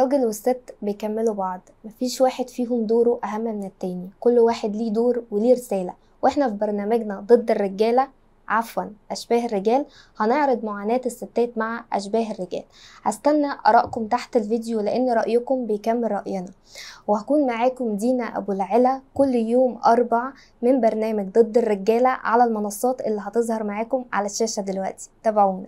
الراجل والست بيكملوا بعض مفيش واحد فيهم دوره أهم من التاني كل واحد ليه دور وليه رسالة واحنا في برنامجنا ضد الرجالة عفوا أشباه الرجال هنعرض معاناة الستات مع أشباه الرجال هستنى أراءكم تحت الفيديو لأن رأيكم بيكمل رأينا وهكون معاكم دينا أبو العلا كل يوم أربع من برنامج ضد الرجالة على المنصات اللي هتظهر معاكم على الشاشة دلوقتي تابعونا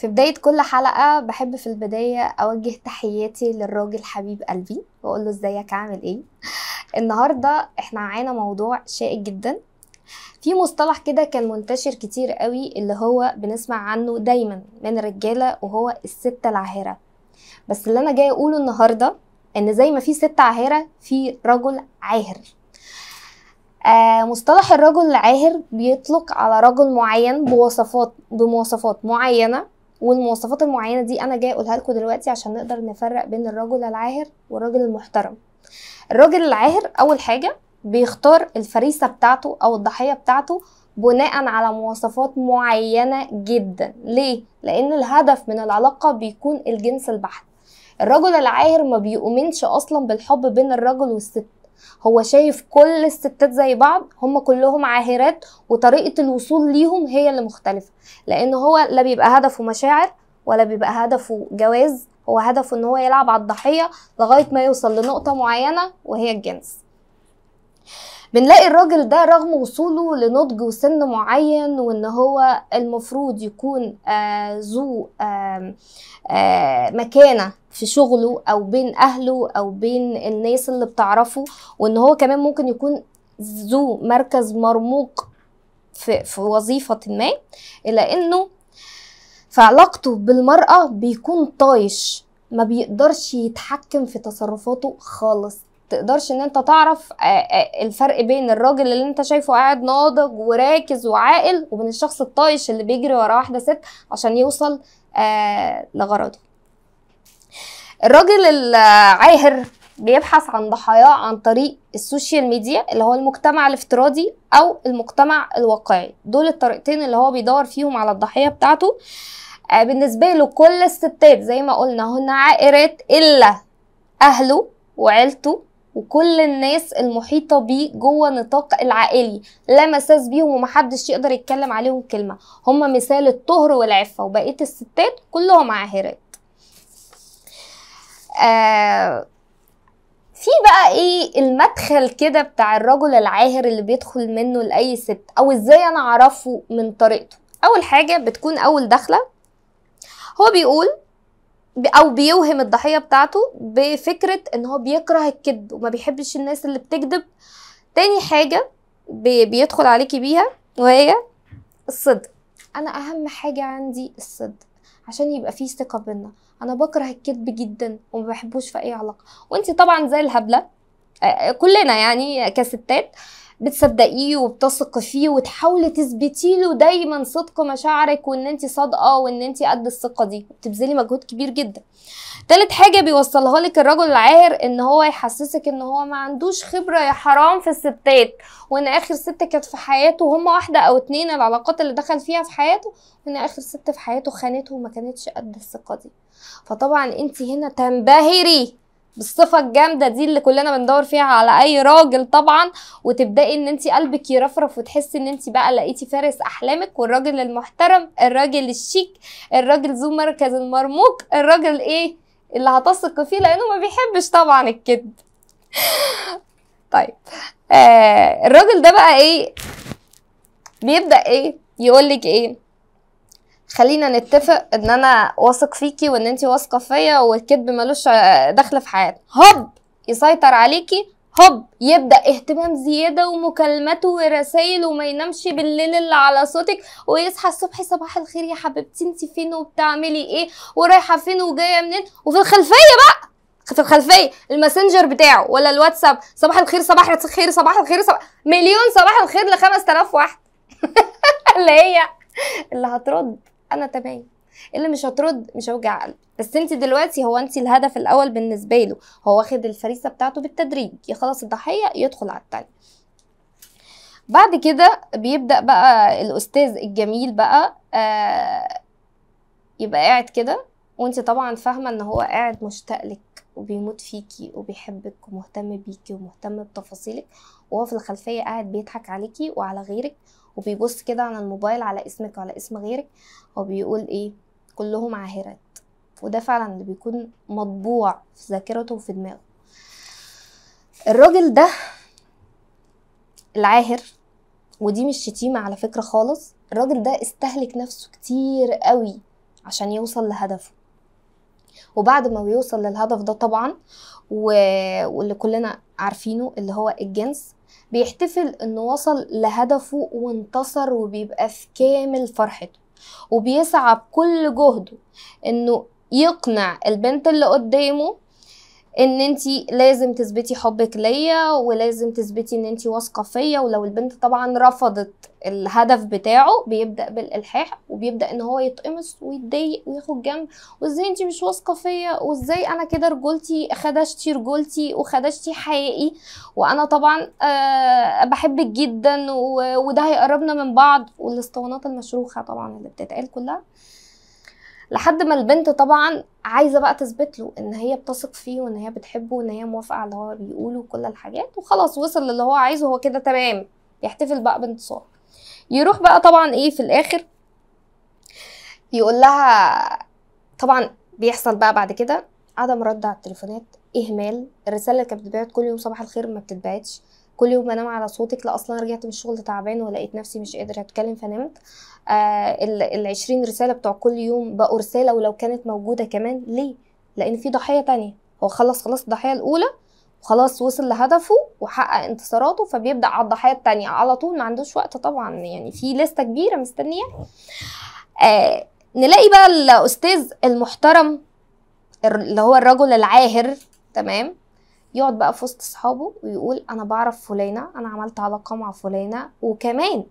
في بداية كل حلقة بحب في البداية أوجه تحياتي للراجل حبيب قلبي وأقول له إزيك عامل إيه النهاردة إحنا معانا موضوع شائك جدا في مصطلح كده كان منتشر كتير قوي اللي هو بنسمع عنه دايما من الرجالة وهو الست العاهرة بس اللي أنا جاي أقوله النهاردة إن زي ما في ست عاهرة في رجل عاهر آه مصطلح الرجل العاهر بيطلق على رجل معين بوصفات بمواصفات معينة والمواصفات المعينه دي انا جايه اقولها لكم دلوقتي عشان نقدر نفرق بين الرجل العاهر والراجل المحترم الراجل العاهر اول حاجه بيختار الفريسه بتاعته او الضحيه بتاعته بناء على مواصفات معينه جدا ليه لان الهدف من العلاقه بيكون الجنس البحت الرجل العاهر ما بيؤمنش اصلا بالحب بين الرجل والست هو شايف كل الستات زي بعض هم كلهم عاهرات وطريقه الوصول ليهم هي اللي مختلفه لان هو لا بيبقى هدفه مشاعر ولا بيبقى هدفه جواز هو هدفه ان هو يلعب على الضحيه لغايه ما يوصل لنقطه معينه وهي الجنس بنلاقي الراجل ده رغم وصوله لنضج وسن معين وان هو المفروض يكون آه، ذو آه آه مكانه في شغله او بين اهله او بين الناس اللي بتعرفه وان هو كمان ممكن يكون ذو مركز مرموق في, في وظيفه ما الا انه في علاقته بالمراه بيكون طايش ما بيقدرش يتحكم في تصرفاته خالص تقدرش ان انت تعرف آه، آه، الفرق بين الراجل اللي انت شايفه قاعد ناضج وراكز وعاقل وبين الشخص الطايش اللي بيجري ورا واحده ست عشان يوصل آه، لغرضه الراجل العاهر بيبحث عن ضحاياه عن طريق السوشيال ميديا اللي هو المجتمع الافتراضي او المجتمع الواقعي دول الطريقتين اللي هو بيدور فيهم على الضحيه بتاعته بالنسبه له كل الستات زي ما قلنا هن عائرات الا اهله وعيلته وكل الناس المحيطه بيه جوه نطاق العائلي لا مساس بيهم ومحدش يقدر يتكلم عليهم كلمه هم مثال الطهر والعفه وبقيه الستات كلهم عاهرات آه، في بقى ايه المدخل كده بتاع الرجل العاهر اللي بيدخل منه لاي ست او ازاي انا اعرفه من طريقته اول حاجه بتكون اول دخله هو بيقول او بيوهم الضحيه بتاعته بفكره ان هو بيكره الكذب وما بيحبش الناس اللي بتكذب تاني حاجه بي بيدخل عليكي بيها وهي الصدق انا اهم حاجه عندي الصدق عشان يبقى فيه ثقه بينا انا بكره الكذب جدا وما بحبوش في اي علاقه وانت طبعا زي الهبله آه، آه، كلنا يعني كستات بتصدقيه وبتثقي فيه وتحاولي تثبتي له دايما صدق مشاعرك وان انت صادقه وان انت قد الثقه دي بتبذلي مجهود كبير جدا تالت حاجه بيوصلها لك الرجل العاهر ان هو يحسسك ان هو ما عندوش خبره يا حرام في الستات وان اخر ست كانت في حياته هما واحده او اتنين العلاقات اللي دخل فيها في حياته وان اخر ست في حياته خانته وما كانتش قد الثقه دي فطبعا انت هنا تنبهري بالصفه الجامده دي اللي كلنا بندور فيها على اي راجل طبعا وتبداي ان انت قلبك يرفرف وتحسي ان انت بقى لقيتي فارس احلامك والراجل المحترم الراجل الشيك الراجل ذو مركز المرموق الراجل ايه اللي هتثق فيه لانه ما بيحبش طبعا الكذب طيب آه الراجل ده بقى ايه بيبدا ايه يقولك ايه خلينا نتفق ان انا واثق فيكي وان انت واثقه فيا والكذب ملوش دخل في حياتنا هوب يسيطر عليكي هوب يبدا اهتمام زياده ومكالمات ورسايل وما ينامش بالليل اللي على صوتك ويصحى الصبح صباح الخير يا حبيبتي انت فين وبتعملي ايه ورايحه فين وجايه منين وفي الخلفيه بقى في الخلفيه الماسنجر بتاعه ولا الواتساب صباح الخير صباح الخير صباح الخير صباح مليون صباح الخير ل 5000 واحد اللي هي اللي هترد انا تمام اللي مش هترد مش هوجع قلبي بس انت دلوقتي هو انت الهدف الاول بالنسبه له هو واخد الفريسه بتاعته بالتدريج يخلص الضحيه يدخل على التانية بعد كده بيبدا بقى الاستاذ الجميل بقى آه يبقى قاعد كده وانت طبعا فاهمه ان هو قاعد مشتاق لك وبيموت فيكي وبيحبك ومهتم بيكي ومهتم بتفاصيلك وهو في الخلفيه قاعد بيضحك عليكي وعلى غيرك وبيبص كده على الموبايل على اسمك وعلى اسم غيرك وبيقول ايه كلهم عاهرات وده فعلا اللي بيكون مطبوع في ذاكرته وفي دماغه الراجل ده العاهر ودي مش شتيمة على فكرة خالص الراجل ده استهلك نفسه كتير قوي عشان يوصل لهدفه وبعد ما بيوصل للهدف ده طبعا واللي كلنا عارفينه اللي هو الجنس بيحتفل انه وصل لهدفه وانتصر وبيبقى في كامل فرحته وبيسعى بكل جهده انه يقنع البنت اللي قدامه ان انت لازم تثبتي حبك ليا ولازم تثبتي ان انت واثقه فيا ولو البنت طبعا رفضت الهدف بتاعه بيبدا بالالحاح وبيبدا ان هو يتقمص ويتضايق وياخد جنب وازاي انت مش واثقه فيا وازاي انا كده رجولتي خدشتي رجولتي وخدشتي حقيقي وانا طبعا أه بحبك جدا وده هيقربنا من بعض والاسطوانات المشروخه طبعا اللي بتتقال كلها لحد ما البنت طبعا عايزه بقى تثبت له ان هي بتثق فيه وان هي بتحبه وان هي موافقه على اللي هو بيقوله وكل الحاجات وخلاص وصل للي هو عايزه هو كده تمام يحتفل بقى بانتصار يروح بقى طبعا ايه في الاخر يقول لها طبعا بيحصل بقى بعد كده عدم رد على التليفونات اهمال الرساله اللي كانت بتتبعت كل يوم صباح الخير ما بتتبعتش كل يوم بنام على صوتك لا اصلا رجعت من الشغل تعبان ولقيت نفسي مش قادره اتكلم فنمت آه ال رساله بتوع كل يوم بقوا رساله ولو كانت موجوده كمان ليه لان في ضحيه تانية هو خلص خلاص الضحيه الاولى خلاص وصل لهدفه وحقق انتصاراته فبيبدا على الضحايا التانية على طول ما عندوش وقت طبعا يعني في لسته كبيره مستنيه آه، نلاقي بقى الاستاذ المحترم اللي هو الرجل العاهر تمام يقعد بقى في وسط اصحابه ويقول انا بعرف فلانه انا عملت علاقه مع فلانه وكمان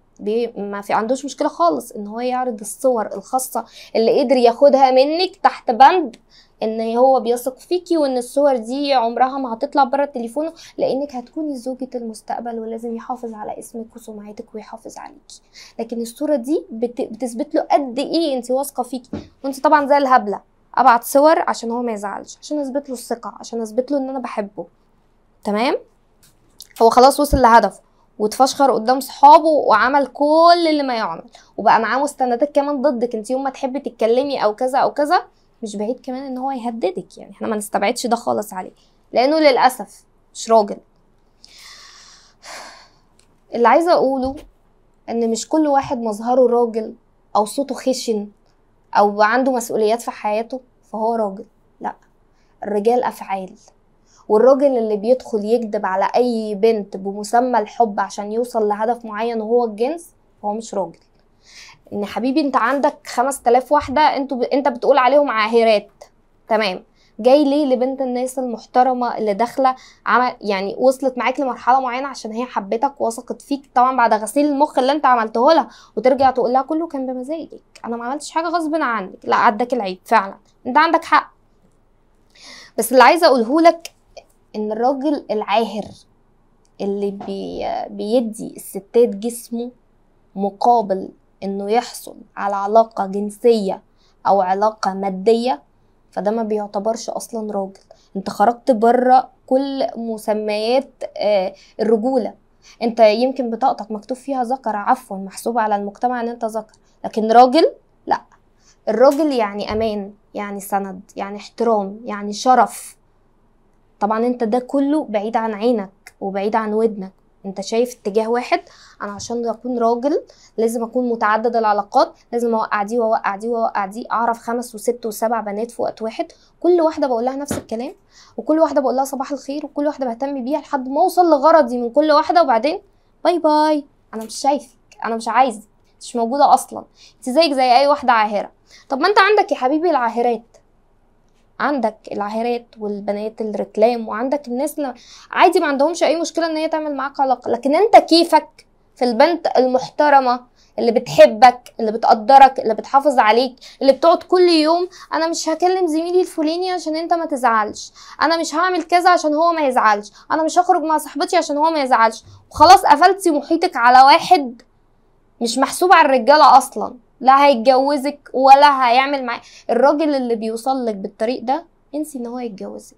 ما في عندوش مشكله خالص ان هو يعرض الصور الخاصه اللي قدر ياخدها منك تحت بند ان هو بيثق فيكي وان الصور دي عمرها ما هتطلع بره تليفونه لانك هتكوني زوجة المستقبل ولازم يحافظ على اسمك وسمعتك ويحافظ عليكي لكن الصورة دي بتثبت له قد ايه انت واثقة فيكي وانت طبعا زي الهبلة ابعت صور عشان هو ما يزعلش عشان اثبت له الثقه عشان اثبت له ان انا بحبه تمام هو خلاص وصل لهدفه واتفشخر قدام صحابه وعمل كل اللي ما يعمل وبقى معاه مستندات كمان ضدك انت يوم ما تحبي تتكلمي او كذا او كذا مش بعيد كمان ان هو يهددك يعني احنا ما نستبعدش ده خالص عليه لانه للاسف مش راجل اللي عايزه اقوله ان مش كل واحد مظهره راجل او صوته خشن او عنده مسؤوليات في حياته فهو راجل لا الرجال افعال والراجل اللي بيدخل يكذب على اي بنت بمسمى الحب عشان يوصل لهدف معين وهو الجنس هو مش راجل ان حبيبي انت عندك 5000 واحده انت بتقول عليهم عاهرات تمام جاي ليه لبنت الناس المحترمه اللي داخله عمل يعني وصلت معاك لمرحله معينه عشان هي حبتك وثقت فيك طبعا بعد غسيل المخ اللي انت عملته لها وترجع تقول لها كله كان بمزاجك انا ما عملتش حاجه غصب عنك لا عدك العيب فعلا انت عندك حق بس اللي عايزه اقوله لك ان الراجل العاهر اللي بي بيدي الستات جسمه مقابل انه يحصل على علاقه جنسيه او علاقه ماديه فده ما بيعتبرش اصلا راجل انت خرجت بره كل مسميات آه، الرجوله انت يمكن بطاقتك مكتوب فيها ذكر عفوا محسوب على المجتمع ان انت ذكر لكن راجل لا الراجل يعني امان يعني سند يعني احترام يعني شرف طبعا انت ده كله بعيد عن عينك وبعيد عن ودنك انت شايف اتجاه واحد انا عشان اكون راجل لازم اكون متعدد العلاقات لازم اوقع دي واوقع دي واوقع دي اعرف خمس وست وسبع بنات في وقت واحد كل واحده بقول لها نفس الكلام وكل واحده بقول لها صباح الخير وكل واحده بهتم بيها لحد ما اوصل لغرضي من كل واحده وبعدين باي باي انا مش شايفك انا مش عايزك مش موجوده اصلا انت زيك زي اي واحده عاهره طب ما انت عندك يا حبيبي العاهرات عندك العاهرات والبنات الركلام وعندك الناس اللي عادي ما عندهمش اي مشكله ان هي تعمل معاك علاقه لكن انت كيفك في البنت المحترمه اللي بتحبك اللي بتقدرك اللي بتحافظ عليك اللي بتقعد كل يوم انا مش هكلم زميلي الفلاني عشان انت ما تزعلش انا مش هعمل كذا عشان هو ما يزعلش انا مش هخرج مع صاحبتي عشان هو ما يزعلش وخلاص قفلتي محيطك على واحد مش محسوب على الرجاله اصلا لا هيتجوزك ولا هيعمل معاك الراجل اللي بيوصل لك بالطريق ده انسي ان هو يتجوزك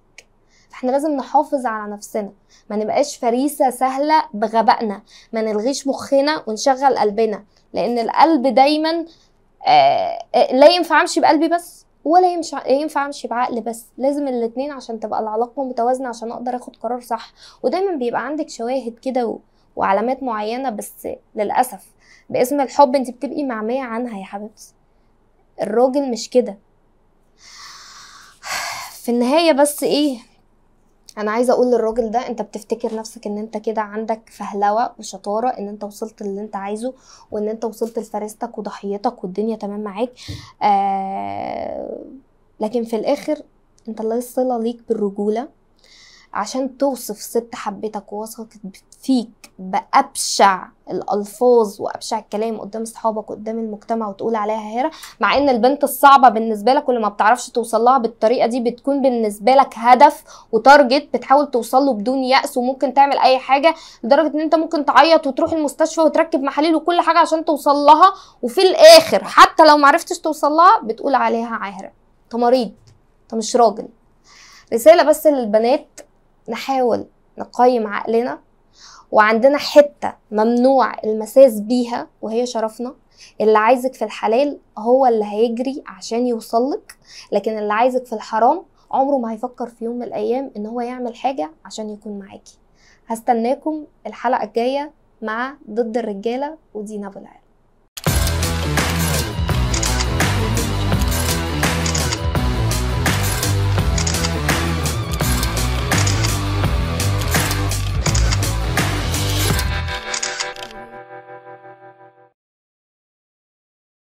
احنا لازم نحافظ على نفسنا ما نبقاش فريسة سهلة بغبائنا ما نلغيش مخنا ونشغل قلبنا لان القلب دايما آه، آه، لا ينفع امشي بقلبي بس ولا ينفع امشي بعقل بس لازم الاتنين عشان تبقى العلاقه متوازنه عشان اقدر اخد قرار صح ودايما بيبقى عندك شواهد كده وعلامات معينه بس للاسف باسم الحب انت بتبقي معميه عنها يا حبيبتي الراجل مش كده في النهايه بس ايه انا عايزه اقول للراجل ده انت بتفتكر نفسك ان انت كده عندك فهلوه وشطاره ان انت وصلت اللي انت عايزه وان انت وصلت لفريستك وضحيتك والدنيا تمام معاك آه لكن في الاخر انت الله صله ليك بالرجوله عشان توصف ست حبتك ووثقت فيك بأبشع الألفاظ وأبشع الكلام قدام أصحابك قدام المجتمع وتقول عليها هيرة مع إن البنت الصعبة بالنسبة لك واللي ما بتعرفش توصل لها بالطريقة دي بتكون بالنسبة لك هدف وتارجت بتحاول توصل له بدون يأس وممكن تعمل أي حاجة لدرجة إن أنت ممكن تعيط وتروح المستشفى وتركب محاليل وكل حاجة عشان توصل لها وفي الآخر حتى لو معرفتش توصل لها بتقول عليها عاهرة أنت مريض أنت مش راجل رسالة بس للبنات نحاول نقيم عقلنا وعندنا حتة ممنوع المساس بيها وهي شرفنا اللي عايزك في الحلال هو اللي هيجري عشان يوصلك لكن اللي عايزك في الحرام عمره ما هيفكر في يوم من الأيام إن هو يعمل حاجة عشان يكون معاكي هستناكم الحلقة الجاية مع ضد الرجالة ودينا بالعيد